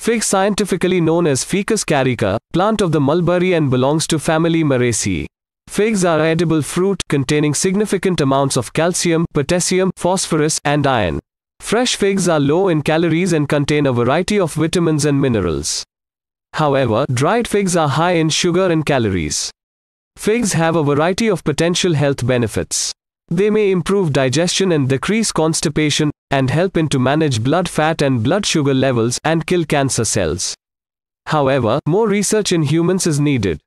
Fig scientifically known as Ficus carica, plant of the mulberry and belongs to family Maraceae. Figs are edible fruit containing significant amounts of calcium, potassium, phosphorus, and iron. Fresh figs are low in calories and contain a variety of vitamins and minerals. However, dried figs are high in sugar and calories. Figs have a variety of potential health benefits. They may improve digestion and decrease constipation, and help in to manage blood fat and blood sugar levels and kill cancer cells. However, more research in humans is needed.